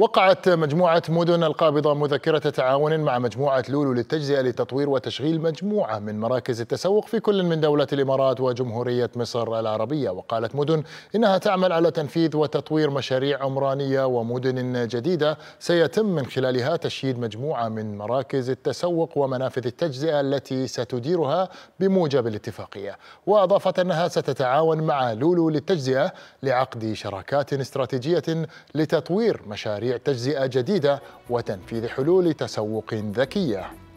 وقعت مجموعة مدن القابضة مذكرة تعاون مع مجموعة لولو للتجزئة لتطوير وتشغيل مجموعة من مراكز التسوق في كل من دولة الإمارات وجمهورية مصر العربية وقالت مدن إنها تعمل على تنفيذ وتطوير مشاريع عمرانية ومدن جديدة سيتم من خلالها تشييد مجموعة من مراكز التسوق ومنافذ التجزئة التي ستديرها بموجب الاتفاقية وأضافت أنها ستتعاون مع لولو للتجزئة لعقد شراكات استراتيجية لتطوير مشاريع مشاريع تجزئه جديده وتنفيذ حلول تسوق ذكيه